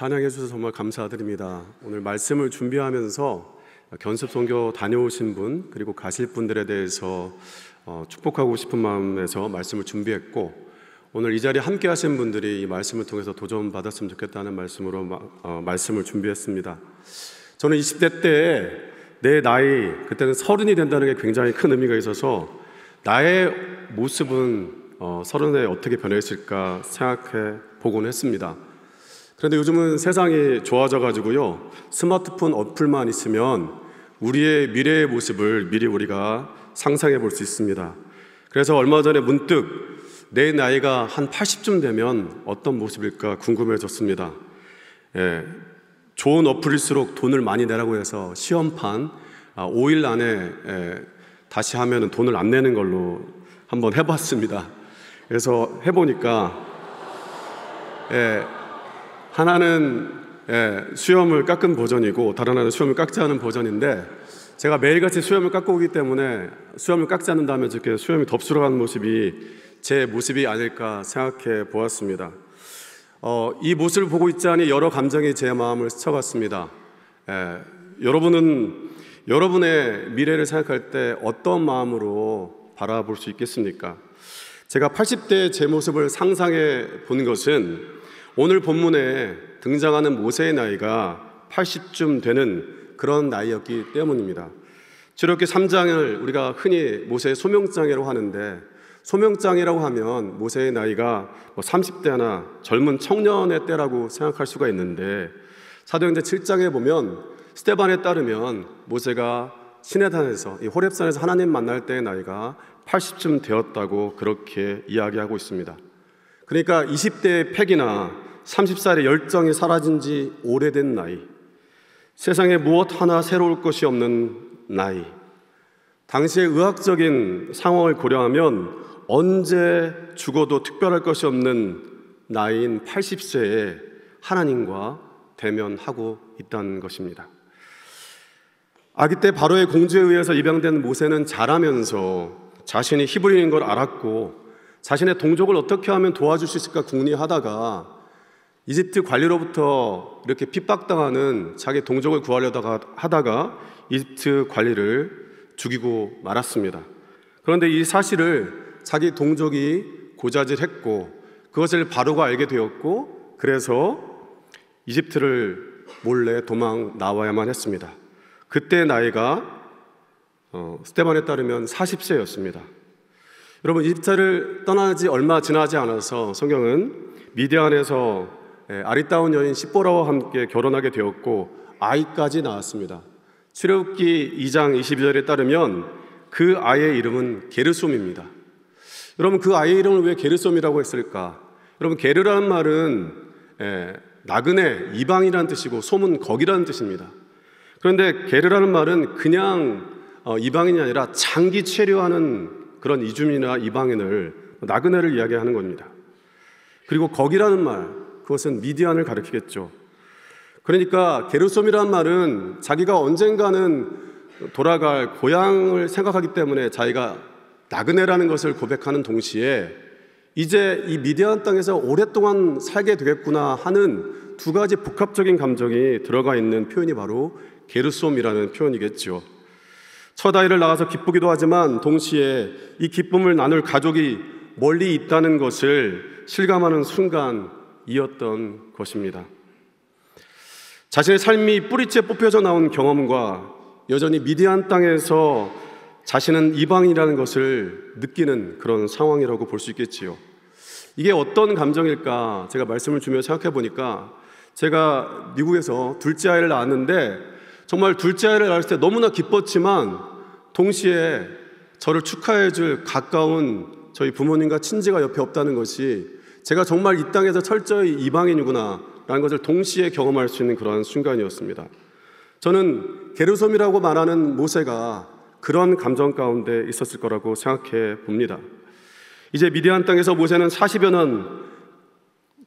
찬양해 주셔서 정말 감사드립니다. 오늘 말씀을 준비하면서 견습 선교 다녀오신 분 그리고 가실 분들에 대해서 어, 축복하고 싶은 마음에서 말씀을 준비했고 오늘 이 자리에 함께 하신 분들이 이 말씀을 통해서 도전 받았으면 좋겠다는 말씀으로 어, 말씀을 준비했습니다. 저는 20대 때 내 나이 그때는 서른이 된다는 게 굉장히 큰 의미가 있어서 나의 모습은 어, 서른에 어떻게 변했을까 생각해 보곤 했습니다. 그런데 요즘은 세상이 좋아져 가지고요. 스마트폰 어플만 있으면 우리의 미래의 모습을 미리 우리가 상상해 볼 수 있습니다. 그래서 얼마 전에 문득 내 나이가 한 80쯤 되면 어떤 모습일까 궁금해졌습니다. 예, 좋은 어플일수록 돈을 많이 내라고 해서 시험판 5일 아, 안에 예, 다시 하면 돈을 안 내는 걸로 한번 해봤습니다. 그래서 해보니까 예, 하나는 예, 수염을 깎은 버전이고 다른 하나는 수염을 깎지 않은 버전인데 제가 매일같이 수염을 깎고 오기 때문에 수염을 깎지 않는다면 이렇게 수염이 덥수룩한 모습이 제 모습이 아닐까 생각해 보았습니다. 어, 이 모습을 보고 있지 않니 여러 감정이 제 마음을 스쳐갔습니다. 예, 여러분은 여러분의 미래를 생각할 때 어떤 마음으로 바라볼 수 있겠습니까? 제가 80대의 제 모습을 상상해 본 것은 오늘 본문에 등장하는 모세의 나이가 80쯤 되는 그런 나이였기 때문입니다. 주력기 3장을 우리가 흔히 모세의 소명장애로 하는데 소명장애라고 하면 모세의 나이가 30대나 뭐 젊은 청년의 때라고 생각할 수가 있는데 사도행전 7장에 보면 스테반에 따르면 모세가 시내산에서 이 호렙산에서 하나님 만날 때의 나이가 80쯤 되었다고 그렇게 이야기하고 있습니다. 그러니까 20대의 팩이나 30살의 열정이 사라진 지 오래된 나이, 세상에 무엇 하나 새로울 것이 없는 나이, 당시의 의학적인 상황을 고려하면 언제 죽어도 특별할 것이 없는 나이인 80세에 하나님과 대면하고 있다는 것입니다. 아기 때 바로의 공주에 의해서 입양된 모세는 자라면서 자신이 히브리인 걸 알았고 자신의 동족을 어떻게 하면 도와줄 수 있을까 궁리하다가 이집트 관리로부터 이렇게 핍박당하는 자기 동족을 구하려다가 하다가 이집트 관리를 죽이고 말았습니다. 그런데 이 사실을 자기 동족이 고자질했고 그것을 바로가 알게 되었고 그래서 이집트를 몰래 도망 나와야만 했습니다. 그때 나이가 어, 스테반에 따르면 40세였습니다. 여러분 이집트를 떠나지 얼마 지나지 않아서 성경은 미디안에서 예, 아리따운 여인 시보라와 함께 결혼하게 되었고 아이까지 낳았습니다. 출애굽기 2장 22절에 따르면 그 아이의 이름은 게르솜입니다. 여러분 그 아이의 이름을 왜 게르솜이라고 했을까? 여러분 게르라는 말은 에, 예, 나그네 이방이라는 뜻이고 솜은 거기라는 뜻입니다. 그런데 게르라는 말은 그냥 어, 이방인이 아니라 장기 체류하는 그런 이주민이나 이방인을 나그네를 이야기하는 겁니다. 그리고 거기라는 말 그것은 미디안을 가리키겠죠. 그러니까 게르솜이란 말은 자기가 언젠가는 돌아갈 고향을 생각하기 때문에 자기가 나그네라는 것을 고백하는 동시에 이제 이 미디안 땅에서 오랫동안 살게 되겠구나 하는 두 가지 복합적인 감정이 들어가 있는 표현이 바로 게르솜이라는 표현이겠죠. 첫 아이를 낳아서 기쁘기도 하지만 동시에 이 기쁨을 나눌 가족이 멀리 있다는 것을 실감하는 순간 이었던 것입니다. 자신의 삶이 뿌리째 뽑혀져 나온 경험과 여전히 미디안 땅에서 자신은 이방이라는 것을 느끼는 그런 상황이라고 볼 수 있겠지요. 이게 어떤 감정일까? 제가 말씀을 주며 생각해 보니까 제가 미국에서 둘째 아이를 낳았는데 정말 둘째 아이를 낳을 때 너무나 기뻤지만 동시에 저를 축하해 줄 가까운 저희 부모님과 친지가 옆에 없다는 것이 제가 정말 이 땅에서 철저히 이방인이구나라는 것을 동시에 경험할 수 있는 그러한 순간이었습니다. 저는 게르솜이라고 말하는 모세가 그런 감정 가운데 있었을 거라고 생각해 봅니다. 이제 미디안 땅에서 모세는 40여 년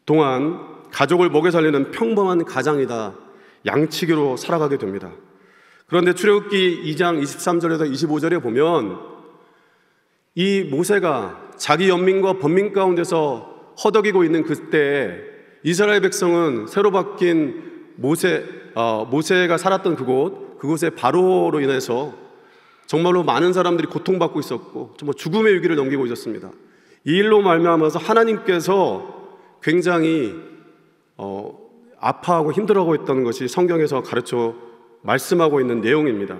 동안 가족을 먹여 살리는 평범한 가장이다. 양치기로 살아가게 됩니다. 그런데 출애굽기 2장 23절에서 25절에 보면 이 모세가 자기 연민과 번민 가운데서 허덕이고 있는 그때에 이스라엘 백성은 새로 바뀐 모세, 어, 모세가 살았던 그곳, 그곳의 바로로 인해서 정말로 많은 사람들이 고통받고 있었고 정말 죽음의 위기를 넘기고 있었습니다. 이 일로 말미암아서 하나님께서 굉장히 어, 아파하고 힘들어하고 있다는 것이 성경에서 가르쳐 말씀하고 있는 내용입니다.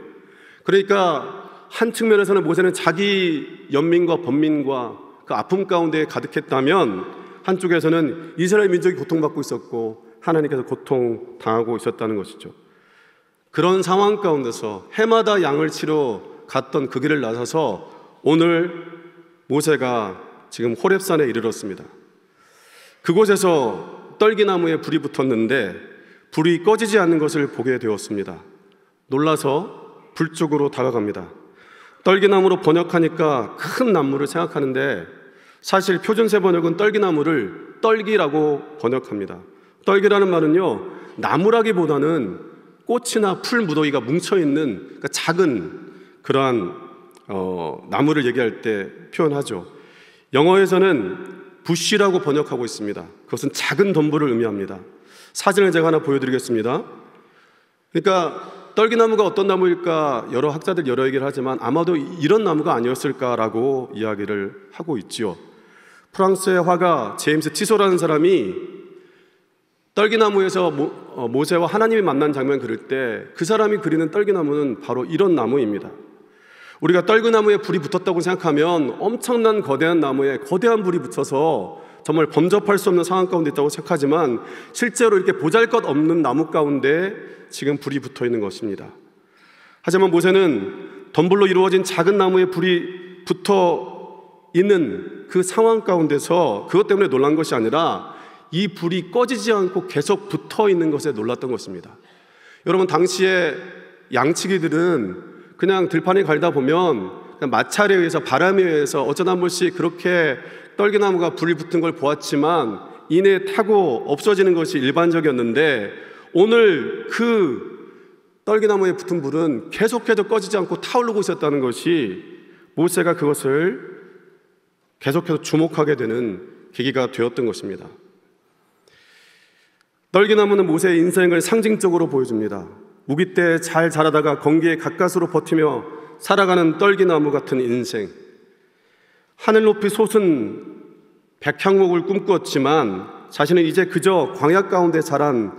그러니까 한 측면에서는 모세는 자기 연민과 번민과 그 아픔 가운데 가득했다면 한쪽에서는 이스라엘 민족이 고통받고 있었고 하나님께서 고통 당하고 있었다는 것이죠. 그런 상황 가운데서 해마다 양을 치러 갔던 그 길을 나서서 오늘 모세가 지금 호렙산에 이르렀습니다. 그곳에서 떨기나무에 불이 붙었는데 불이 꺼지지 않는 것을 보게 되었습니다. 놀라서 불 쪽으로 다가갑니다. 떨기나무로 번역하니까 큰 나무를 생각하는데 사실 표준세 번역은 떨기나무를 떨기라고 번역합니다. 떨기라는 말은요, 나무라기보다는 꽃이나 풀 무더기가 뭉쳐있는 그러니까 작은 그러한 어, 나무를 얘기할 때 표현하죠. 영어에서는 부시라고 번역하고 있습니다. 그것은 작은 덤불을 의미합니다. 사진을 제가 하나 보여드리겠습니다. 그러니까 떨기나무가 어떤 나무일까 여러 학자들 여러 얘기를 하지만 아마도 이런 나무가 아니었을까라고 이야기를 하고 있지요. 프랑스의 화가 제임스 티소라는 사람이 떨기나무에서 모, 어, 세와 하나님이 만난 장면 그릴 때 그 사람이 그리는 떨기나무는 바로 이런 나무입니다. 우리가 떨기나무에 불이 붙었다고 생각하면 엄청난 거대한 나무에 거대한 불이 붙어서 정말 범접할 수 없는 상황 가운데 있다고 생각하지만 실제로 이렇게 보잘 것 없는 나무 가운데 지금 불이 붙어 있는 것입니다. 하지만 모세는 덤불로 이루어진 작은 나무에 불이 붙어 있는 그 상황 가운데서 그것 때문에 놀란 것이 아니라 이 불이 꺼지지 않고 계속 붙어 있는 것에 놀랐던 것입니다. 여러분, 당시에 양치기들은 그냥 들판에 갈다 보면 마찰에 의해서 바람에 의해서 어쩌다 한 번씩 그렇게 떨기나무가 불이 붙은 걸 보았지만 이내 타고 없어지는 것이 일반적이었는데 오늘 그 떨기나무에 붙은 불은 계속해서 꺼지지 않고 타오르고 있었다는 것이 모세가 그것을 계속해서 주목하게 되는 계기가 되었던 것입니다. 떨기나무는 모세의 인생을 상징적으로 보여줍니다. 우기 때 잘 자라다가 건기에 가까스로 버티며 살아가는 떨기나무 같은 인생. 하늘 높이 솟은 백향목을 꿈꿨지만 자신은 이제 그저 광야 가운데 자란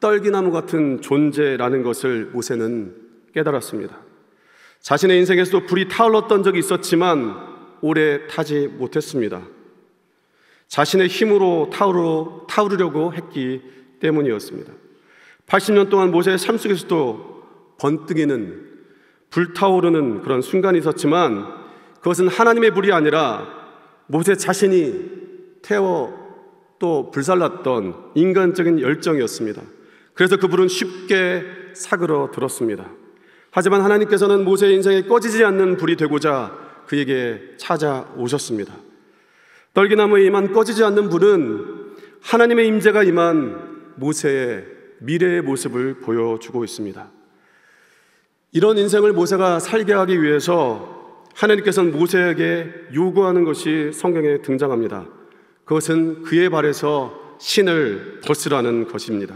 떨기나무 같은 존재라는 것을 모세는 깨달았습니다. 자신의 인생에서도 불이 타올랐던 적이 있었지만 오래 타지 못했습니다. 자신의 힘으로 타오르, 타오르려고 했기 때문이었습니다. 80년 동안 모세의 삶 속에서도 번뜩이는 불타오르는 그런 순간이 있었지만 그것은 하나님의 불이 아니라 모세 자신이 태워 또 불살랐던 인간적인 열정이었습니다. 그래서 그 불은 쉽게 사그러들었습니다. 하지만 하나님께서는 모세의 인생에 꺼지지 않는 불이 되고자 그에게 찾아오셨습니다. 떨기나무에 임한 꺼지지 않는 불은 하나님의 임재가 임한 모세의 미래의 모습을 보여주고 있습니다. 이런 인생을 모세가 살게 하기 위해서 하나님께서는 모세에게 요구하는 것이 성경에 등장합니다. 그것은 그의 발에서 신을 벗으라는 것입니다.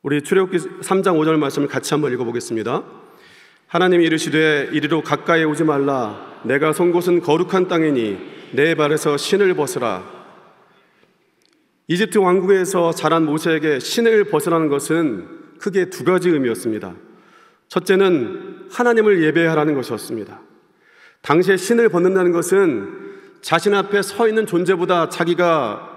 우리 출애굽기 3장 5절 말씀을 같이 한번 읽어보겠습니다. 하나님이 이르시되 이리로 가까이 오지 말라 내가 선 곳은 거룩한 땅이니 내 발에서 신을 벗으라 이집트 왕국에서 자란 모세에게 신을 벗으라는 것은 크게 두 가지 의미였습니다. 첫째는 하나님을 예배하라는 것이었습니다. 당시에 신을 벗는다는 것은 자신 앞에 서 있는 존재보다 자기가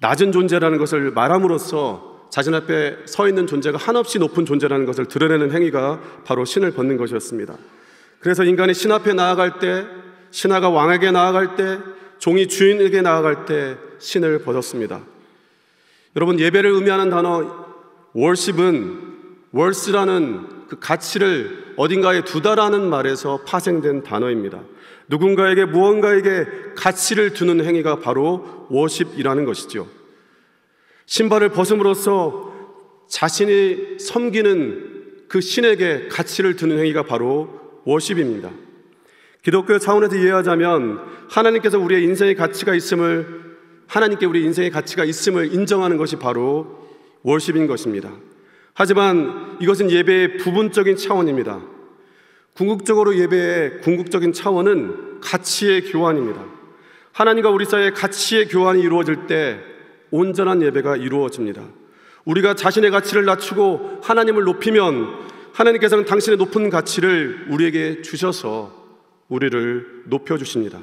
낮은 존재라는 것을 말함으로써 자신 앞에 서 있는 존재가 한없이 높은 존재라는 것을 드러내는 행위가 바로 신을 벗는 것이었습니다. 그래서 인간이 신 앞에 나아갈 때, 신하가 왕에게 나아갈 때, 종이 주인에게 나아갈 때 신을 벗었습니다. 여러분 예배를 의미하는 단어 월십은 월스라는 그 가치를 어딘가에 두다라는 말에서 파생된 단어입니다. 누군가에게 무언가에게 가치를 두는 행위가 바로 워십이라는 것이죠. 신발을 벗음으로써 자신이 섬기는 그 신에게 가치를 두는 행위가 바로 워십입니다. 기독교 차원에서 이해하자면 하나님께서 우리의 인생의 가치가 있음을 하나님께 우리 인생의 가치가 있음을 인정하는 것이 바로 월십인 것입니다. 하지만 이것은 예배의 부분적인 차원입니다. 궁극적으로 예배의 궁극적인 차원은 가치의 교환입니다. 하나님과 우리 사이의 가치의 교환이 이루어질 때 온전한 예배가 이루어집니다. 우리가 자신의 가치를 낮추고 하나님을 높이면 하나님께서는 당신의 높은 가치를 우리에게 주셔서 우리를 높여주십니다.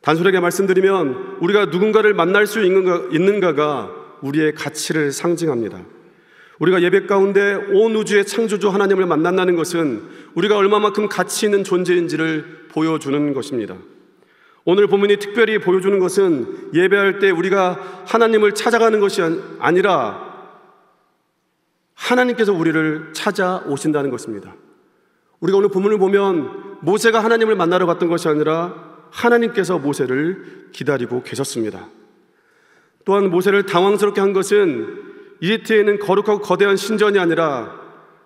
단순하게 말씀드리면 우리가 누군가를 만날 수 있는가, 가 우리의 가치를 상징합니다. 우리가 예배 가운데 온 우주의 창조주 하나님을 만난다는 것은 우리가 얼마만큼 가치 있는 존재인지를 보여주는 것입니다. 오늘 본문이 특별히 보여주는 것은 예배할 때 우리가 하나님을 찾아가는 것이 아니라 하나님께서 우리를 찾아오신다는 것입니다. 우리가 오늘 본문을 보면 모세가 하나님을 만나러 갔던 것이 아니라 하나님께서 모세를 기다리고 계셨습니다. 또한 모세를 당황스럽게 한 것은 이집트에는 거룩하고 거대한 신전이 아니라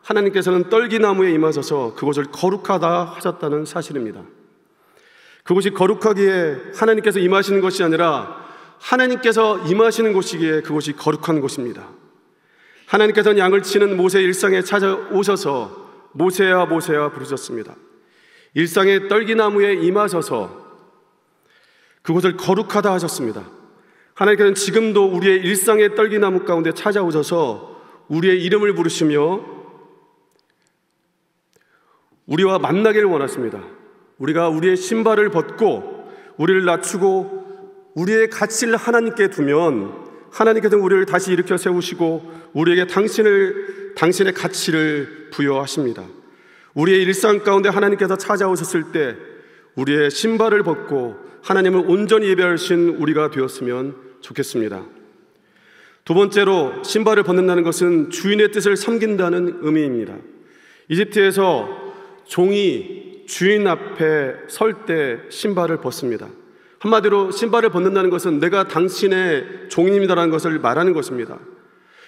하나님께서는 떨기나무에 임하셔서 그곳을 거룩하다 하셨다는 사실입니다. 그곳이 거룩하기에 하나님께서 임하시는 것이 아니라 하나님께서 임하시는 곳이기에 그곳이 거룩한 곳입니다. 하나님께서는 양을 치는 모세 일상에 찾아오셔서 모세야 모세야 부르셨습니다. 일상의 떨기나무에 임하셔서 그곳을 거룩하다 하셨습니다. 하나님께서는 지금도 우리의 일상의 떨기나무 가운데 찾아오셔서 우리의 이름을 부르시며 우리와 만나기를 원하십니다. 우리가 우리의 신발을 벗고 우리를 낮추고 우리의 가치를 하나님께 두면 하나님께서 우리를 다시 일으켜 세우시고 우리에게 당신을 당신의 가치를 부여하십니다. 우리의 일상 가운데 하나님께서 찾아오셨을 때 우리의 신발을 벗고 하나님을 온전히 예배하신 우리가 되었으면 좋겠습니다. 두 번째로 신발을 벗는다는 것은 주인의 뜻을 섬긴다는 의미입니다. 이집트에서 종이 주인 앞에 설 때 신발을 벗습니다. 한마디로 신발을 벗는다는 것은 내가 당신의 종입니다라는 것을 말하는 것입니다.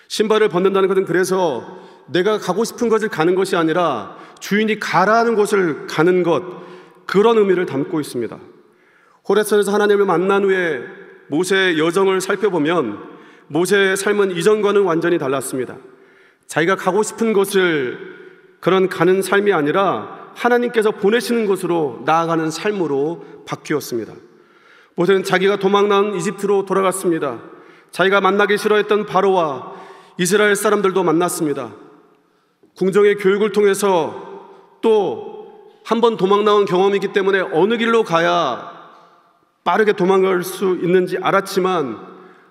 신발을 벗는다는 것은 그래서 내가 가고 싶은 것을 가는 것이 아니라 주인이 가라는 곳을 가는 것 그런 의미를 담고 있습니다. 호레산에서 하나님을 만난 후에 모세의 여정을 살펴보면 모세의 삶은 이전과는 완전히 달랐습니다. 자기가 가고 싶은 것을 그런 가는 삶이 아니라 하나님께서 보내시는 것으로 나아가는 삶으로 바뀌었습니다. 모세는 자기가 도망 나 이집트로 돌아갔습니다. 자기가 만나기 싫어했던 바로와 이스라엘 사람들도 만났습니다. 궁정의 교육을 통해서 또 한 번 도망 나온 경험이기 때문에 어느 길로 가야 빠르게 도망갈 수 있는지 알았지만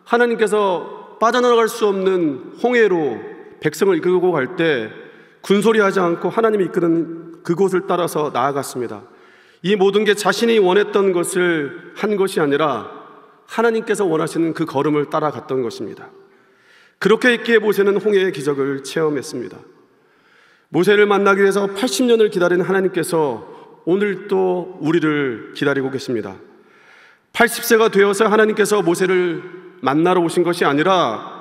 하나님께서 빠져나갈 수 없는 홍해로 백성을 이끌고 갈 때 군소리하지 않고 하나님이 이끄는 그곳을 따라서 나아갔습니다. 이 모든 게 자신이 원했던 것을 한 것이 아니라 하나님께서 원하시는 그 걸음을 따라갔던 것입니다. 그렇게 있기에 모세는 홍해의 기적을 체험했습니다. 모세를 만나기 위해서 80년을 기다린 하나님께서 오늘 또 우리를 기다리고 계십니다. 80세가 되어서 하나님께서 모세를 만나러 오신 것이 아니라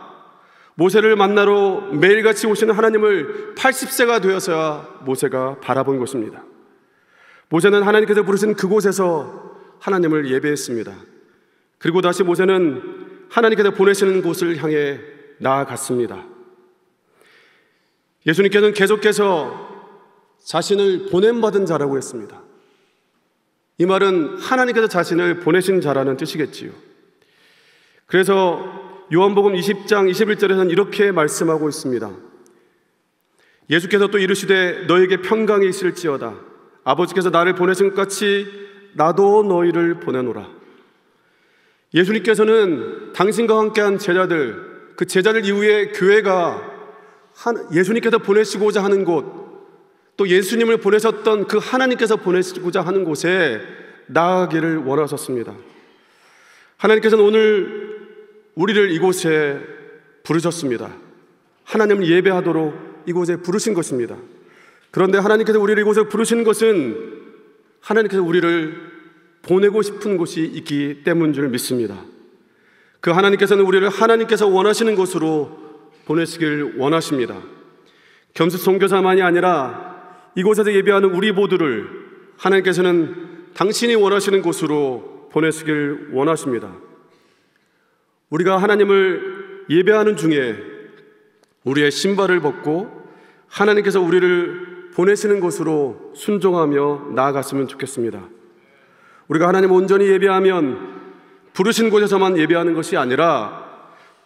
모세를 만나러 매일같이 오시는 하나님을 80세가 되어서야 모세가 바라본 것입니다. 모세는 하나님께서 부르신 그곳에서 하나님을 예배했습니다. 그리고 다시 모세는 하나님께서 보내시는 곳을 향해 나아갔습니다. 예수님께서는 계속해서 자신을 보냄받은 자라고 했습니다. 이 말은 하나님께서 자신을 보내신 자라는 뜻이겠지요. 그래서 요한복음 20장 21절에서는 이렇게 말씀하고 있습니다. 예수께서 또 이르시되 너에게 평강이 있을지어다. 아버지께서 나를 보내신 같이 나도 너희를 보내노라. 예수님께서는 당신과 함께한 제자들, 그 제자들 이후에 교회가 예수님께서 보내시고자 하는 곳, 또 예수님을 보내셨던 그 하나님께서 보내시고자 하는 곳에 나아가기를 원하셨습니다. 하나님께서는 오늘 우리를 이곳에 부르셨습니다. 하나님을 예배하도록 이곳에 부르신 것입니다. 그런데 하나님께서 우리를 이곳에 부르신 것은 하나님께서 우리를 보내고 싶은 곳이 있기 때문인 줄 믿습니다. 그 하나님께서는 우리를 하나님께서 원하시는 곳으로 보내시길 원하십니다. 겸수 선교사만이 아니라 이곳에서 예배하는 우리 모두를 하나님께서는 당신이 원하시는 곳으로 보내시길 원하십니다. 우리가 하나님을 예배하는 중에 우리의 신발을 벗고 하나님께서 우리를 보내시는 곳으로 순종하며 나아갔으면 좋겠습니다. 우리가 하나님 온전히 예배하면 부르신 곳에서만 예배하는 것이 아니라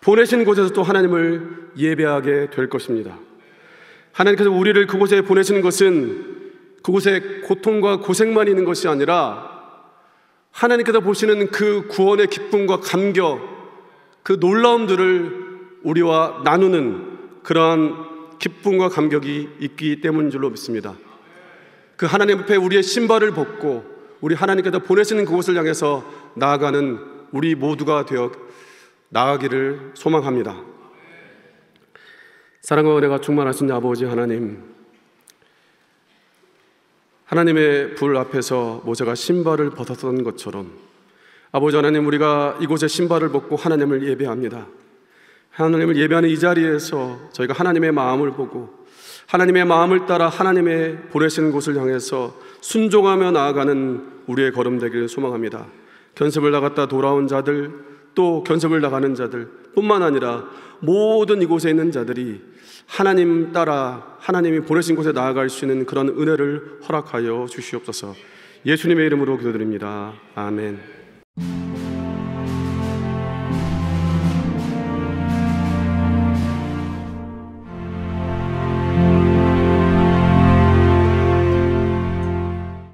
보내신 곳에서 또 하나님을 예배하게 될 것입니다. 하나님께서 우리를 그곳에 보내시는 것은 그곳에 고통과 고생만 있는 것이 아니라 하나님께서 보시는 그 구원의 기쁨과 감격, 그 놀라움들을 우리와 나누는 그러한 기쁨과 감격이 있기 때문인 줄로 믿습니다. 그 하나님 앞에 우리의 신발을 벗고 우리 하나님께서 보내시는 그곳을 향해서 나아가는 우리 모두가 되어 나아가기를 소망합니다. 사랑과 은혜가 충만하신 아버지 하나님, 하나님의 불 앞에서 모세가 신발을 벗었던 것처럼 아버지 하나님 우리가 이곳에 신발을 벗고 하나님을 예배합니다. 하나님을 예배하는 이 자리에서 저희가 하나님의 마음을 보고 하나님의 마음을 따라 하나님의 보내시 곳을 향해서 순종하며 나아가는 우리의 걸음 되기를 소망합니다. 견습을 나갔다 돌아온 자들 또 견습을 나가는 자들 뿐만 아니라 모든 이곳에 있는 자들이 하나님 따라 하나님이 보내신 곳에 나아갈 수 있는 그런 은혜를 허락하여 주시옵소서 예수님의 이름으로 기도드립니다. 아멘.